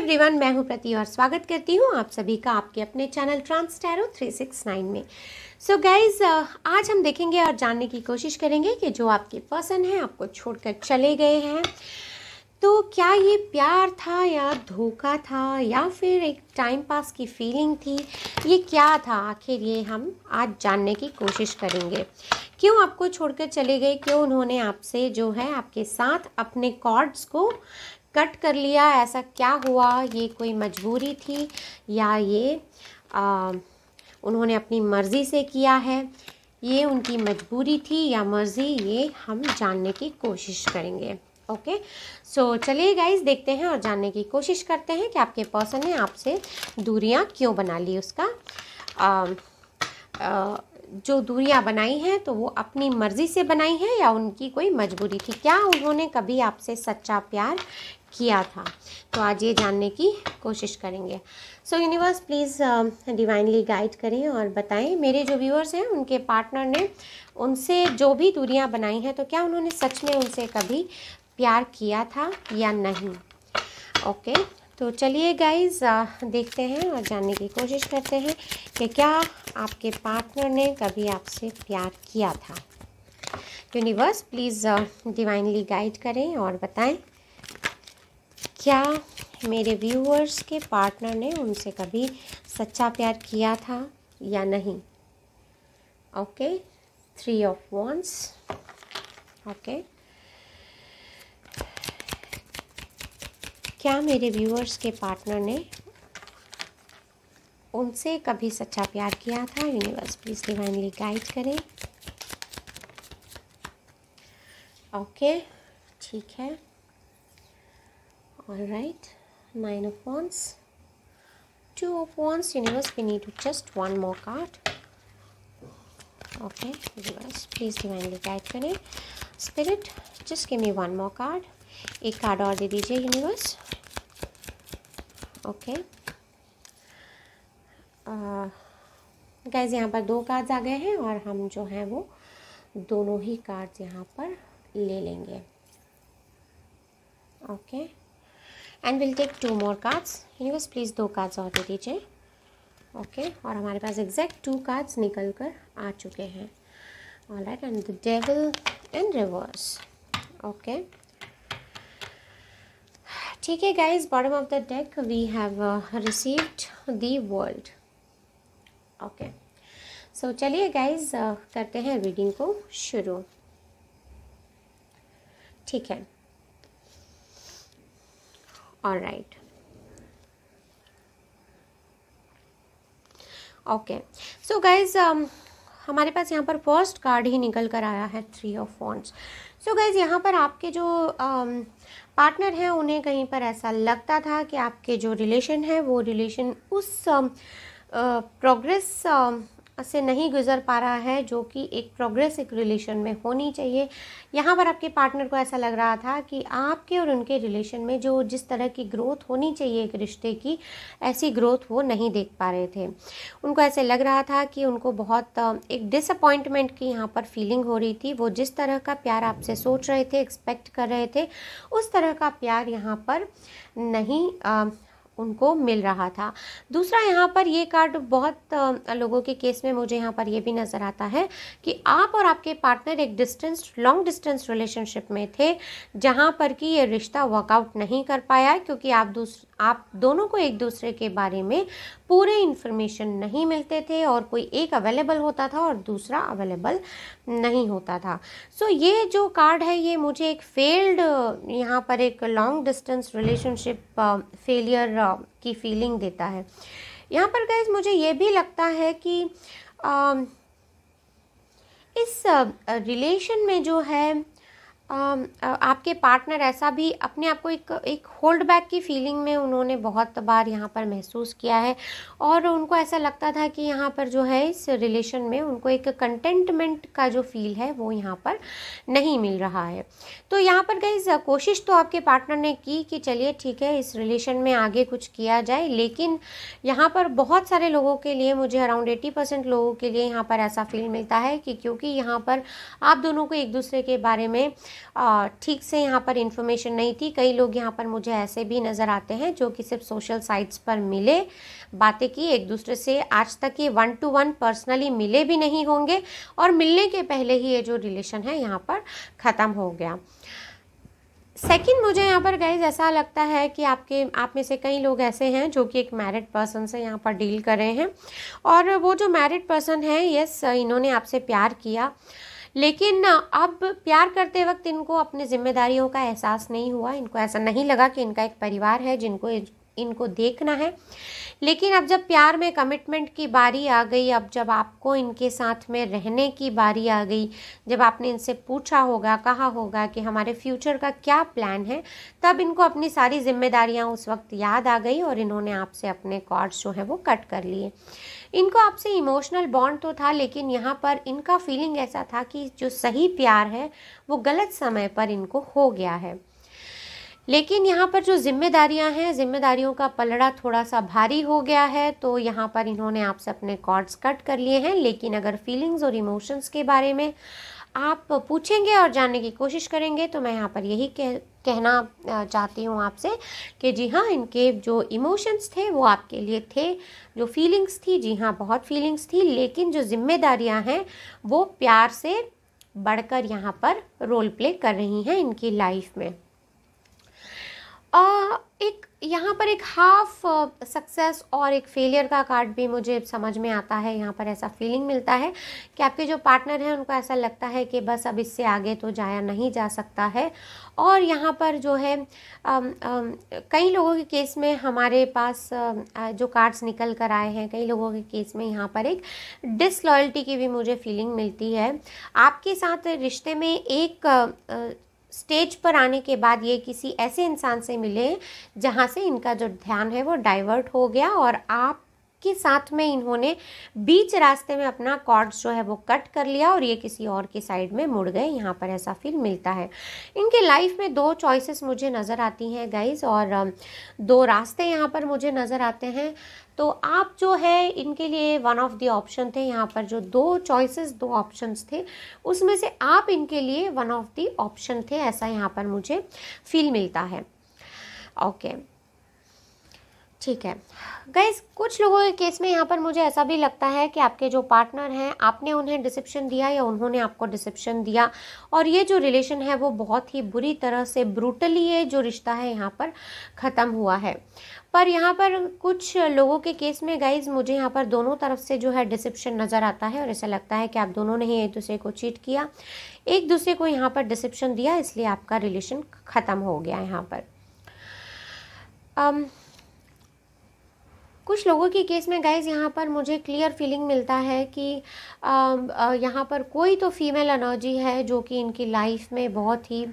Everyone मैं हूं प्रति और स्वागत करती हूं आप सभी का आपके अपने चैनल ट्रांस टैरो नाइन में सो so गाइज uh, आज हम देखेंगे और जानने की कोशिश करेंगे कि जो आपके पर्सन हैं आपको छोड़कर चले गए हैं तो क्या ये प्यार था या धोखा था या फिर एक टाइम पास की फीलिंग थी ये क्या था आखिर ये हम आज जानने की कोशिश करेंगे क्यों आपको छोड़कर चले गए क्यों उन्होंने आपसे जो है आपके साथ अपने कॉर्ड्स को कट कर लिया ऐसा क्या हुआ ये कोई मजबूरी थी या ये आ, उन्होंने अपनी मर्ज़ी से किया है ये उनकी मजबूरी थी या मर्ज़ी ये हम जानने की कोशिश करेंगे ओके सो चलिए गाइज देखते हैं और जानने की कोशिश करते हैं कि आपके पर्सन ने आपसे दूरियां क्यों बना ली उसका आ, आ, जो दूरियां बनाई हैं तो वो अपनी मर्ज़ी से बनाई हैं या उनकी कोई मजबूरी थी क्या उन्होंने कभी आपसे सच्चा प्यार किया था तो आज ये जानने की कोशिश करेंगे so universe please divinely guide करें और बताएं मेरे जो व्यूअर्स हैं उनके पार्टनर ने उनसे जो भी दूरियां बनाई हैं तो क्या उन्होंने सच में उनसे कभी प्यार किया था या नहीं ओके okay, तो चलिए गाइज uh, देखते हैं और जानने की कोशिश करते हैं कि क्या आपके पार्टनर ने कभी आपसे प्यार किया था यूनिवर्स प्लीज़ डिवाइनली गाइड करें और बताएं क्या मेरे व्यूअर्स के पार्टनर ने उनसे कभी सच्चा प्यार किया था या नहीं okay three of wands okay क्या मेरे व्यूअर्स के पार्टनर ने उनसे कभी सच्चा प्यार किया था यूनिवर्स प्लीज़ डिवाइनली गाइड करें ओके ठीक है all right nine of wands two of wands universe we need to just one more card okay universe please divinely guide for me spirit just give me one more card एक card और दे दीजिए universe okay guys uh, यहाँ पर दो cards आ गए हैं और हम जो हैं वो दोनों ही कार्ड्स यहाँ पर ले लेंगे okay okay. And will take two more cards बस प्लीज़ दो कार्ड्स और दे दीजिए ओके और हमारे पास एग्जैक्ट टू कार्ड्स निकल कर आ चुके हैं all right and the devil in reverse okay ठीक है guys bottom of the deck we have received the world okay so चलिए गाइज uh, करते हैं रीडिंग को शुरू ठीक है राइट ओके सो गाइज हमारे पास यहाँ पर फर्स्ट कार्ड ही निकल कर आया है three of wands so guys यहाँ पर आपके जो पार्टनर um, हैं उन्हें कहीं पर ऐसा लगता था कि आपके जो रिलेशन है वो रिलेशन उस प्रोग्रेस um, uh, um, से नहीं गुजर पा रहा है जो कि एक प्रोग्रेस एक रिलेशन में होनी चाहिए यहाँ पर आपके पार्टनर को ऐसा लग रहा था कि आपके और उनके रिलेशन में जो जिस तरह की ग्रोथ होनी चाहिए एक रिश्ते की ऐसी ग्रोथ वो नहीं देख पा रहे थे उनको ऐसे लग रहा था कि उनको बहुत एक डिसअपॉइंटमेंट की यहाँ पर फीलिंग हो रही थी वो जिस तरह का प्यार आपसे सोच रहे थे एक्सपेक्ट कर रहे थे उस तरह का प्यार यहाँ पर नहीं आ, उनको मिल रहा था दूसरा यहाँ पर ये कार्ड बहुत लोगों के केस में मुझे यहाँ पर ये भी नज़र आता है कि आप और आपके पार्टनर एक डिस्टेंस लॉन्ग डिस्टेंस रिलेशनशिप में थे जहाँ पर कि ये रिश्ता वर्कआउट नहीं कर पाया क्योंकि आप दूसरे आप दोनों को एक दूसरे के बारे में पूरे इन्फॉर्मेशन नहीं मिलते थे और कोई एक अवेलेबल होता था और दूसरा अवेलेबल नहीं होता था सो so, ये जो कार्ड है ये मुझे एक फेल्ड यहाँ पर एक लॉन्ग डिस्टेंस रिलेशनशिप फेलियर की फीलिंग देता है यहाँ पर गैस मुझे ये भी लगता है कि आ, इस रिलेशन में जो है Um, आपके पार्टनर ऐसा भी अपने आप को एक एक होल्ड बैक की फीलिंग में उन्होंने बहुत बार यहाँ पर महसूस किया है और उनको ऐसा लगता था कि यहाँ पर जो है इस रिलेशन में उनको एक कंटेंटमेंट का जो फील है वो यहाँ पर नहीं मिल रहा है तो यहाँ पर गई कोशिश तो आपके पार्टनर ने की कि चलिए ठीक है इस रिलेशन में आगे कुछ किया जाए लेकिन यहाँ पर बहुत सारे लोगों के लिए मुझे अराउंड एट्टी परसेंट लोगों के लिए यहाँ पर ऐसा फील मिलता है कि क्योंकि यहाँ पर आप दोनों को एक दूसरे के बारे में ठीक से यहाँ पर इंफॉर्मेशन नहीं थी कई लोग यहाँ पर मुझे ऐसे भी नज़र आते हैं जो कि सिर्फ सोशल साइट्स पर मिले बातें की एक दूसरे से आज तक ये वन टू वन पर्सनली मिले भी नहीं होंगे और मिलने के पहले ही ये जो रिलेशन है यहाँ पर ख़त्म हो गया सेकेंड मुझे यहाँ पर गाइज ऐसा लगता है कि आपके आप में से कई लोग ऐसे हैं जो कि एक मैरिड पर्सन से यहाँ पर डील कर रहे हैं और वो जो मैरिड पर्सन है यस इन्होंने आपसे प्यार किया लेकिन अब प्यार करते वक्त इनको अपनी जिम्मेदारियों का एहसास नहीं हुआ इनको ऐसा नहीं लगा कि इनका एक परिवार है जिनको इनको देखना है लेकिन अब जब प्यार में कमिटमेंट की बारी आ गई अब जब आपको इनके साथ में रहने की बारी आ गई जब आपने इनसे पूछा होगा कहा होगा कि हमारे फ्यूचर का क्या प्लान है तब इनको अपनी सारी जिम्मेदारियां उस वक्त याद आ गई और इन्होंने आपसे अपने कॉर्ड्स जो हैं वो कट कर लिए इनको आपसे इमोशनल बॉन्ड तो था लेकिन यहाँ पर इनका फीलिंग ऐसा था कि जो सही प्यार है वो गलत समय पर इनको हो गया है लेकिन यहाँ पर जो जिम्मेदारियाँ हैं जिम्मेदारियों का पलड़ा थोड़ा सा भारी हो गया है तो यहाँ पर इन्होंने आपसे अपने कॉर्ड्स कट कर लिए हैं लेकिन अगर फीलिंग्स और इमोशंस के बारे में आप पूछेंगे और जानने की कोशिश करेंगे तो मैं यहाँ पर यही कह कहना चाहती हूँ आपसे कि जी हाँ इनके जो इमोशंस थे वो आपके लिए थे जो फीलिंग्स थी जी हाँ बहुत फीलिंग्स थी लेकिन जो जिम्मेदारियाँ हैं वो प्यार से बढ़कर यहाँ पर रोल प्ले कर रही हैं इनकी लाइफ में आ, एक यहाँ पर एक हाफ सक्सेस uh, और एक फेलियर का कार्ड भी मुझे समझ में आता है यहाँ पर ऐसा फीलिंग मिलता है कि आपके जो पार्टनर हैं उनको ऐसा लगता है कि बस अब इससे आगे तो जाया नहीं जा सकता है और यहाँ पर जो है um, um, कई लोगों के केस में हमारे पास uh, जो कार्ड्स निकल कर आए हैं कई लोगों के केस में यहाँ पर एक डिसलॉयल्टी की भी मुझे फीलिंग मिलती है आपके साथ रिश्ते में एक आ, uh, स्टेज पर आने के बाद ये किसी ऐसे इंसान से मिले जहाँ से इनका जो ध्यान है वो डाइवर्ट हो गया और आप के साथ में इन्होंने बीच रास्ते में अपना कॉर्ड्स जो है वो कट कर लिया और ये किसी और के साइड में मुड़ गए यहाँ पर ऐसा फील मिलता है इनके लाइफ में दो चॉइसेस मुझे नज़र आती हैं गाइज और दो रास्ते यहाँ पर मुझे नज़र आते हैं तो आप जो है इनके लिए वन ऑफ द ऑप्शन थे यहाँ पर जो दो चॉइसेस दो ऑप्शंस थे उसमें से आप इनके लिए वन ऑफ द ऑप्शन थे ऐसा यहाँ पर मुझे फील मिलता है ओके okay. ठीक है गाइज कुछ लोगों के केस में यहाँ पर मुझे ऐसा भी लगता है कि आपके जो पार्टनर हैं आपने उन्हें डिसिप्शन दिया या उन्होंने आपको डिसिप्शन दिया और ये जो रिलेशन है वो बहुत ही बुरी तरह से ब्रूटली ये जो रिश्ता है यहाँ पर ख़त्म हुआ है पर यहाँ पर कुछ लोगों के केस में गाइज मुझे यहाँ पर दोनों तरफ से जो है डिसिप्शन नज़र आता है और ऐसा लगता है कि आप दोनों ने ही एक दूसरे को चीट किया एक दूसरे को यहाँ पर डिसिप्शन दिया इसलिए आपका रिलेशन ख़त्म हो गया यहाँ पर um, कुछ लोगों के केस में गाइज यहाँ पर मुझे क्लियर फीलिंग मिलता है कि यहाँ पर कोई तो फीमेल एनर्जी है जो कि इनकी लाइफ में बहुत ही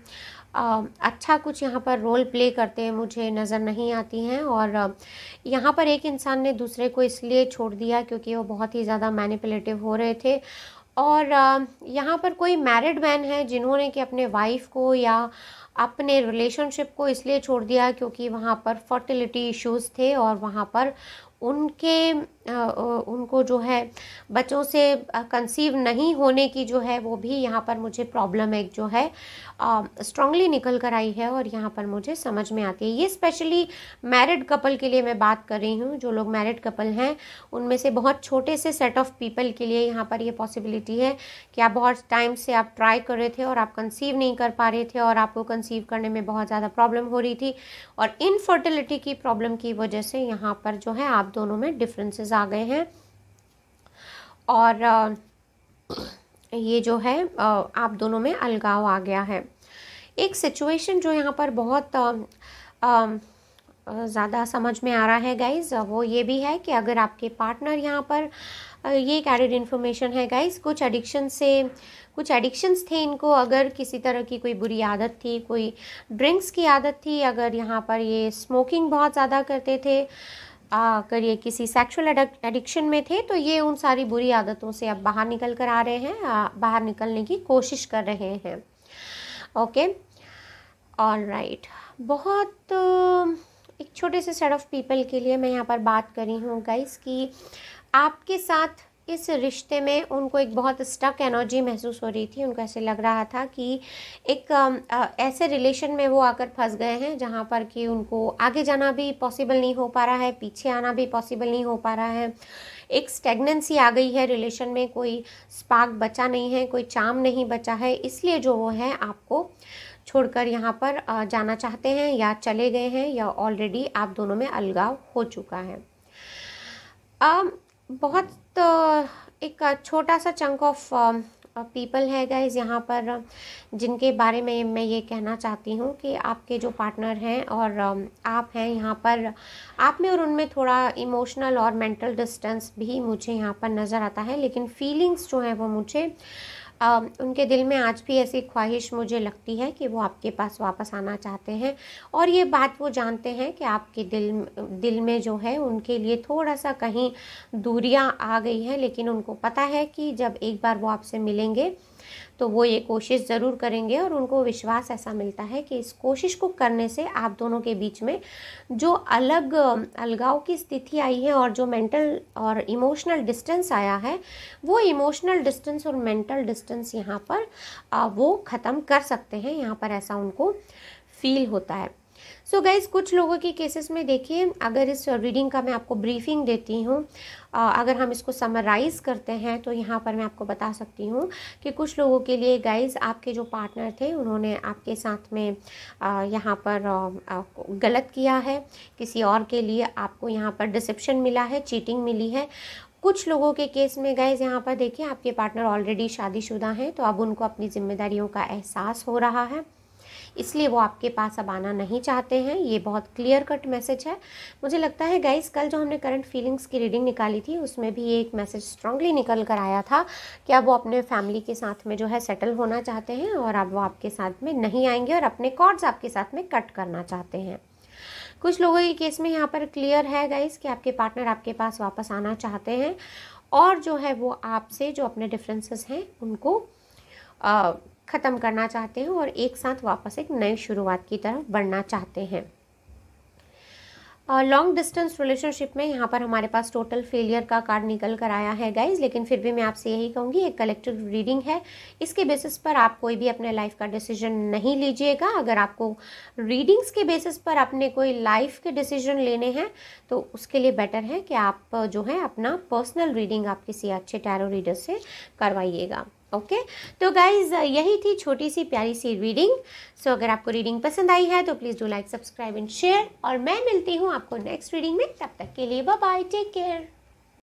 अच्छा कुछ यहाँ पर रोल प्ले करते मुझे नज़र नहीं आती हैं और यहाँ पर एक इंसान ने दूसरे को इसलिए छोड़ दिया क्योंकि वो बहुत ही ज़्यादा मैनिपुलेटिव हो रहे थे और यहाँ पर कोई मैरिड मैन है जिन्होंने कि अपने वाइफ को या अपने रिलेशनशिप को इसलिए छोड़ दिया क्योंकि वहाँ पर फर्टिलिटी इश्यूज थे और वहाँ पर उनके उनको जो है बच्चों से कंसीव नहीं होने की जो है वो भी यहाँ पर मुझे प्रॉब्लम एक जो है स्ट्रांगली निकल कर आई है और यहाँ पर मुझे समझ में आती है ये स्पेशली मैरिड कपल के लिए मैं बात कर रही हूँ जो लोग मैरिड कपल हैं उनमें से बहुत छोटे से सेट ऑफ पीपल के लिए यहाँ पर ये पॉसिबिलिटी है कि आप बहुत टाइम से आप ट्राई कर रहे थे और आप कंसीव नहीं कर पा रहे थे और आपको कंसीव करने में बहुत ज़्यादा प्रॉब्लम हो रही थी और इनफर्टिलिटी की प्रॉब्लम की वजह से यहाँ पर जो है आप दोनों में डिफरेंसेस आ गए हैं और ये जो है आप दोनों में अलगाव आ गया है एक सिचुएशन जो यहाँ पर बहुत ज़्यादा समझ में आ रहा है गाइज वो ये भी है कि अगर आपके पार्टनर यहाँ पर ये एक एडेड इन्फॉर्मेशन है गाइज कुछ एडिक्शन से कुछ एडिक्शंस थे इनको अगर किसी तरह की कोई बुरी आदत थी कोई ड्रिंक्स की आदत थी अगर यहाँ पर ये स्मोकिंग बहुत ज़्यादा करते थे करिए किसी सेक्सुअल एडिक्शन में थे तो ये उन सारी बुरी आदतों से अब बाहर निकल कर आ रहे हैं बाहर निकलने की कोशिश कर रहे हैं ओके ऑल राइट बहुत एक छोटे से सेट ऑफ पीपल के लिए मैं यहाँ पर बात करी हूँ गाइस कि आपके साथ इस रिश्ते में उनको एक बहुत स्टक एनर्जी महसूस हो रही थी उनको ऐसे लग रहा था कि एक ऐसे रिलेशन में वो आकर फंस गए हैं जहाँ पर कि उनको आगे जाना भी पॉसिबल नहीं हो पा रहा है पीछे आना भी पॉसिबल नहीं हो पा रहा है एक स्टेगनेंसी आ गई है रिलेशन में कोई स्पार्क बचा नहीं है कोई चाम नहीं बचा है इसलिए जो वो है आपको छोड़कर यहाँ पर जाना चाहते हैं या चले गए हैं या ऑलरेडी आप दोनों में अलगाव हो चुका है आ, बहुत तो एक छोटा सा चंक ऑफ पीपल है गाइज यहाँ पर जिनके बारे में मैं ये कहना चाहती हूँ कि आपके जो पार्टनर हैं और um, आप हैं यहाँ पर आप में और उनमें थोड़ा इमोशनल और मेंटल डिस्टेंस भी मुझे यहाँ पर नज़र आता है लेकिन फीलिंग्स जो हैं वो मुझे उनके दिल में आज भी ऐसी ख्वाहिश मुझे लगती है कि वो आपके पास वापस आना चाहते हैं और ये बात वो जानते हैं कि आपके दिल दिल में जो है उनके लिए थोड़ा सा कहीं दूरियां आ गई हैं लेकिन उनको पता है कि जब एक बार वो आपसे मिलेंगे तो वो ये कोशिश ज़रूर करेंगे और उनको विश्वास ऐसा मिलता है कि इस कोशिश को करने से आप दोनों के बीच में जो अलग अलगाव की स्थिति आई है और जो मेंटल और इमोशनल डिस्टेंस आया है वो इमोशनल डिस्टेंस और मेंटल डिस्टेंस यहाँ पर वो ख़त्म कर सकते हैं यहाँ पर ऐसा उनको फील होता है सो so गाइज कुछ लोगों के केसेस में देखिए अगर इस रीडिंग का मैं आपको ब्रीफिंग देती हूँ अगर हम इसको समराइज़ करते हैं तो यहाँ पर मैं आपको बता सकती हूँ कि कुछ लोगों के लिए गाइज आपके जो पार्टनर थे उन्होंने आपके साथ में यहाँ पर गलत किया है किसी और के लिए आपको यहाँ पर डिसप्शन मिला है चीटिंग मिली है कुछ लोगों के केस में गाइज़ यहाँ पर देखिए आपके पार्टनर ऑलरेडी शादीशुदा हैं तो अब उनको अपनी जिम्मेदारियों का एहसास हो रहा है इसलिए वो आपके पास अब आना नहीं चाहते हैं ये बहुत क्लियर कट मैसेज है मुझे लगता है गाइस कल जो हमने करंट फीलिंग्स की रीडिंग निकाली थी उसमें भी एक मैसेज स्ट्रांगली निकल कर आया था कि अब वो अपने फैमिली के साथ में जो है सेटल होना चाहते हैं और अब वो आपके साथ में नहीं आएंगे और अपने कॉर्ड्स आपके साथ में कट करना चाहते हैं कुछ लोगों के केस में यहाँ पर क्लियर है गाइस कि आपके पार्टनर आपके पास वापस आना चाहते हैं और जो है वो आपसे जो अपने डिफरेंसेस हैं उनको आ, ख़त्म करना चाहते हैं और एक साथ वापस एक नई शुरुआत की तरफ बढ़ना चाहते हैं लॉन्ग डिस्टेंस रिलेशनशिप में यहाँ पर हमारे पास टोटल फेलियर का कार्ड निकल कर आया है गाइज लेकिन फिर भी मैं आपसे यही कहूँगी एक कलेक्टिव रीडिंग है इसके बेसिस पर आप कोई भी अपने लाइफ का डिसीजन नहीं लीजिएगा अगर आपको रीडिंग्स के बेसिस पर अपने कोई लाइफ के डिसीजन लेने हैं तो उसके लिए बेटर है कि आप जो है अपना पर्सनल रीडिंग आप किसी अच्छे टैरो रीडर से करवाइएगा ओके तो गाइज़ यही थी छोटी सी प्यारी सी रीडिंग सो अगर आपको रीडिंग पसंद आई है तो please do like subscribe and share और मैं मिलती हूँ आपको नेक्स्ट रीडिंग में तब तक के लिए बाय टेक केयर